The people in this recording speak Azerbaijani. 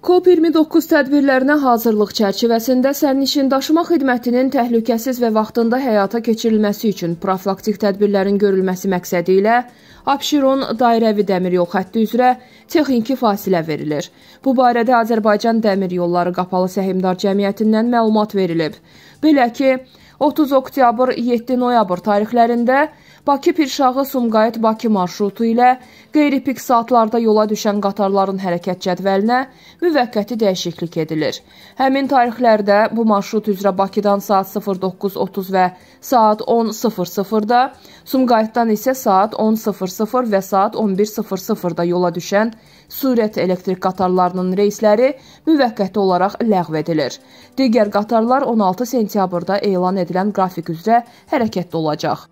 COP29 tədbirlərinə hazırlıq çərçivəsində sərnişindaşıma xidmətinin təhlükəsiz və vaxtında həyata keçirilməsi üçün profilaktik tədbirlərin görülməsi məqsədi ilə Abşeron dairəvi dəmiryol xətti üzrə texniki fasilə verilir. Bu barədə Azərbaycan Dəmir Yolları Qapalı Səhmdar Cəmiyyətindən məlumat verilib. Belə ki, 30 oktyabr 7 noyabr tarixlərində Bakı-Pirşağı-Sumqayıt-Bakı marşrutu ilə qeyri-pik saatlarda yola düşən qatarların hərəkət cədvəlinə müvəqqəti dəyişiklik edilir. Həmin tarixlərdə bu marşrut üzrə Bakıdan saat 09.30 və saat 10.00-da, Sumqayıtdan isə saat 10.00 və saat 11.00-da yola düşən Surət elektrik qatarlarının reysləri müvəqqəti olaraq ləğv edilir. Digər qatarlar 16 sentyabrda elan edilən qrafik üzrə hərəkətdə olacaq.